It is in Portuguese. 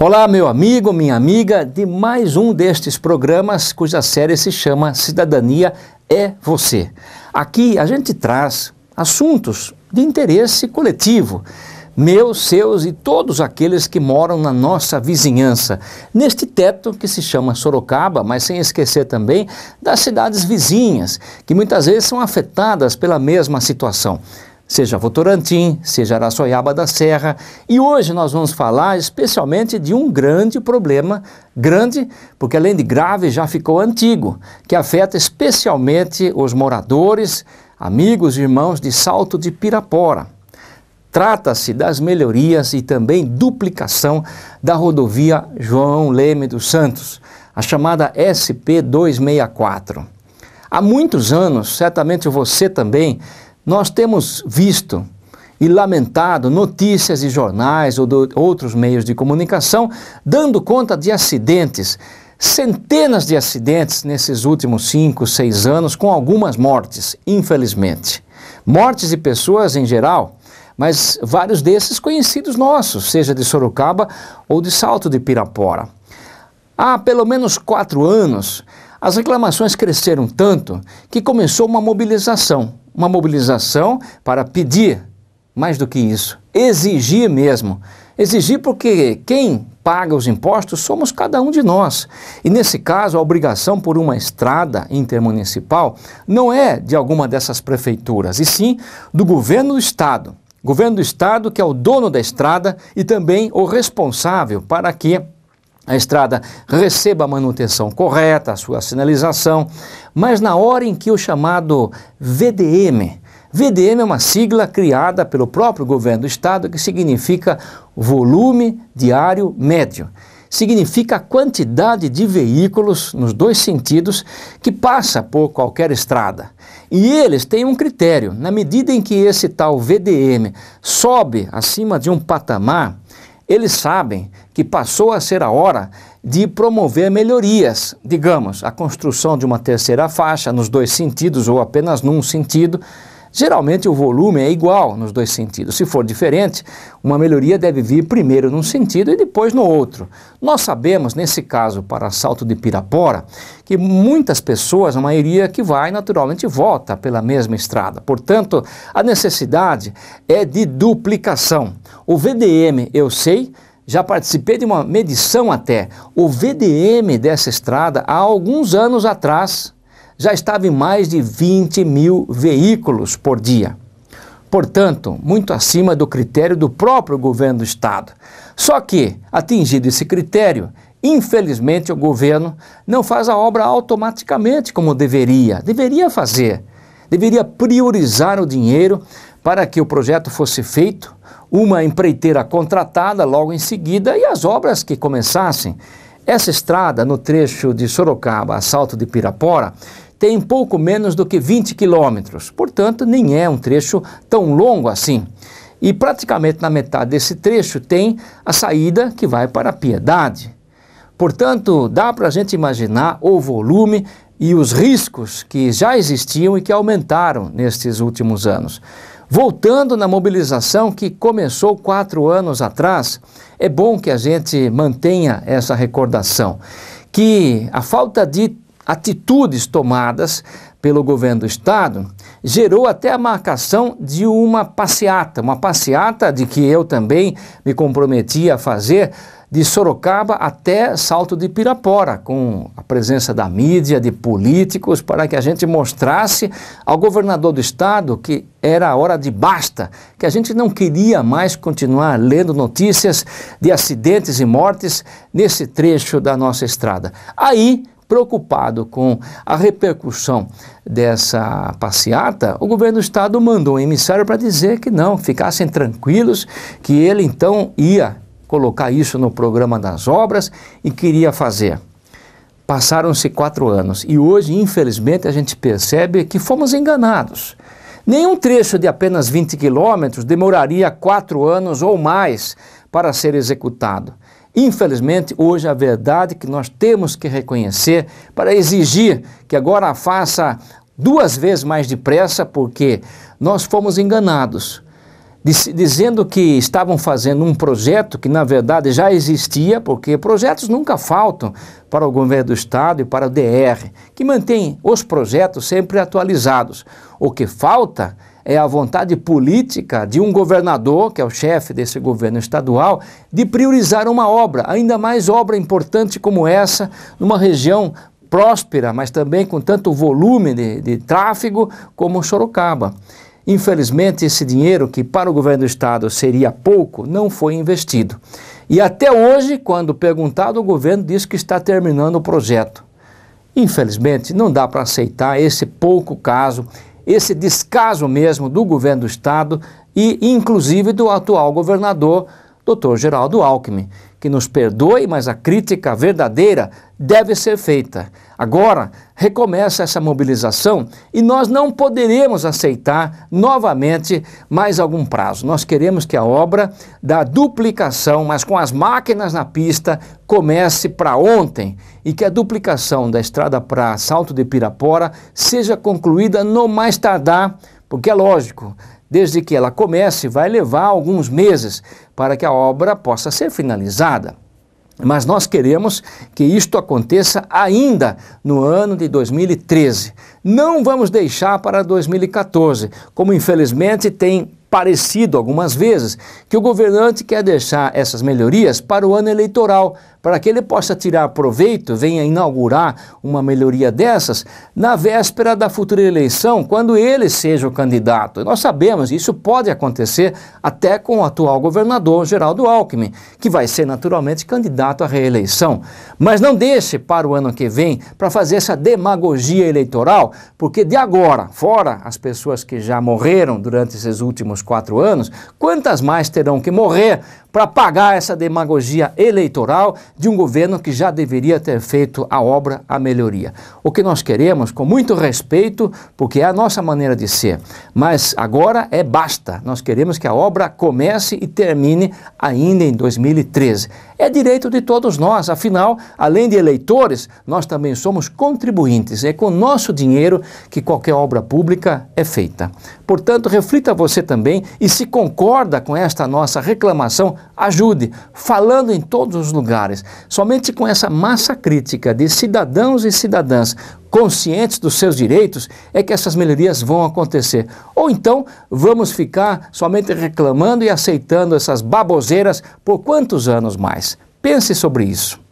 Olá, meu amigo, minha amiga, de mais um destes programas cuja série se chama Cidadania é Você. Aqui a gente traz assuntos de interesse coletivo, meus, seus e todos aqueles que moram na nossa vizinhança, neste teto que se chama Sorocaba, mas sem esquecer também das cidades vizinhas, que muitas vezes são afetadas pela mesma situação seja Votorantim, seja Araçoiaba da Serra. E hoje nós vamos falar especialmente de um grande problema, grande, porque além de grave já ficou antigo, que afeta especialmente os moradores, amigos e irmãos de Salto de Pirapora. Trata-se das melhorias e também duplicação da rodovia João Leme dos Santos, a chamada SP 264. Há muitos anos, certamente você também nós temos visto e lamentado notícias de jornais ou de outros meios de comunicação dando conta de acidentes, centenas de acidentes nesses últimos cinco, seis anos, com algumas mortes, infelizmente. Mortes de pessoas em geral, mas vários desses conhecidos nossos, seja de Sorocaba ou de Salto de Pirapora. Há pelo menos quatro anos, as reclamações cresceram tanto que começou uma mobilização uma mobilização para pedir, mais do que isso, exigir mesmo. Exigir porque quem paga os impostos somos cada um de nós. E nesse caso, a obrigação por uma estrada intermunicipal não é de alguma dessas prefeituras, e sim do governo do estado. Governo do estado que é o dono da estrada e também o responsável para que a estrada receba a manutenção correta, a sua sinalização, mas na hora em que o chamado VDM, VDM é uma sigla criada pelo próprio governo do estado que significa volume diário médio. Significa a quantidade de veículos nos dois sentidos que passa por qualquer estrada. E eles têm um critério: na medida em que esse tal VDM sobe acima de um patamar, eles sabem que passou a ser a hora de promover melhorias, digamos, a construção de uma terceira faixa nos dois sentidos ou apenas num sentido Geralmente o volume é igual nos dois sentidos. Se for diferente, uma melhoria deve vir primeiro num sentido e depois no outro. Nós sabemos, nesse caso, para Salto de Pirapora, que muitas pessoas, a maioria que vai, naturalmente volta pela mesma estrada. Portanto, a necessidade é de duplicação. O VDM, eu sei, já participei de uma medição até. O VDM dessa estrada, há alguns anos atrás, já estava em mais de 20 mil veículos por dia. Portanto, muito acima do critério do próprio governo do Estado. Só que, atingido esse critério, infelizmente o governo não faz a obra automaticamente como deveria. Deveria fazer. Deveria priorizar o dinheiro para que o projeto fosse feito, uma empreiteira contratada logo em seguida e as obras que começassem. Essa estrada, no trecho de Sorocaba a Salto de Pirapora, tem pouco menos do que 20 quilômetros, portanto, nem é um trecho tão longo assim. E praticamente na metade desse trecho tem a saída que vai para a Piedade. Portanto, dá para a gente imaginar o volume e os riscos que já existiam e que aumentaram nestes últimos anos. Voltando na mobilização que começou quatro anos atrás, é bom que a gente mantenha essa recordação que a falta de atitudes tomadas pelo governo do estado gerou até a marcação de uma passeata, uma passeata de que eu também me comprometi a fazer de Sorocaba até Salto de Pirapora, com a presença da mídia, de políticos, para que a gente mostrasse ao governador do estado que era a hora de basta, que a gente não queria mais continuar lendo notícias de acidentes e mortes nesse trecho da nossa estrada. Aí Preocupado com a repercussão dessa passeata, o governo do estado mandou um emissário para dizer que não, ficassem tranquilos, que ele então ia colocar isso no programa das obras e queria fazer. Passaram-se quatro anos e hoje, infelizmente, a gente percebe que fomos enganados. Nenhum trecho de apenas 20 quilômetros demoraria quatro anos ou mais para ser executado. Infelizmente, hoje a verdade que nós temos que reconhecer para exigir que agora faça duas vezes mais depressa, porque nós fomos enganados, dizendo que estavam fazendo um projeto que na verdade já existia, porque projetos nunca faltam para o governo do estado e para o DR, que mantém os projetos sempre atualizados. O que falta é é a vontade política de um governador, que é o chefe desse governo estadual, de priorizar uma obra, ainda mais obra importante como essa, numa região próspera, mas também com tanto volume de, de tráfego como Sorocaba. Infelizmente, esse dinheiro, que para o governo do estado seria pouco, não foi investido. E até hoje, quando perguntado, o governo diz que está terminando o projeto. Infelizmente, não dá para aceitar esse pouco caso, esse descaso mesmo do governo do Estado e, inclusive, do atual governador, Dr. Geraldo Alckmin que nos perdoe, mas a crítica verdadeira deve ser feita. Agora, recomeça essa mobilização e nós não poderemos aceitar novamente mais algum prazo. Nós queremos que a obra da duplicação, mas com as máquinas na pista, comece para ontem e que a duplicação da estrada para Salto de Pirapora seja concluída no mais tardar, porque é lógico, Desde que ela comece, vai levar alguns meses para que a obra possa ser finalizada. Mas nós queremos que isto aconteça ainda no ano de 2013 não vamos deixar para 2014, como infelizmente tem parecido algumas vezes, que o governante quer deixar essas melhorias para o ano eleitoral, para que ele possa tirar proveito, venha inaugurar uma melhoria dessas na véspera da futura eleição, quando ele seja o candidato. Nós sabemos, isso pode acontecer até com o atual governador Geraldo Alckmin, que vai ser naturalmente candidato à reeleição. Mas não deixe para o ano que vem para fazer essa demagogia eleitoral, porque de agora, fora as pessoas que já morreram durante esses últimos quatro anos, quantas mais terão que morrer para pagar essa demagogia eleitoral de um governo que já deveria ter feito a obra, a melhoria. O que nós queremos, com muito respeito, porque é a nossa maneira de ser, mas agora é basta. Nós queremos que a obra comece e termine ainda em 2013. É direito de todos nós, afinal, além de eleitores, nós também somos contribuintes. É com o nosso dinheiro que qualquer obra pública é feita. Portanto, reflita você também e se concorda com esta nossa reclamação ajude, falando em todos os lugares. Somente com essa massa crítica de cidadãos e cidadãs conscientes dos seus direitos é que essas melhorias vão acontecer. Ou então vamos ficar somente reclamando e aceitando essas baboseiras por quantos anos mais? Pense sobre isso.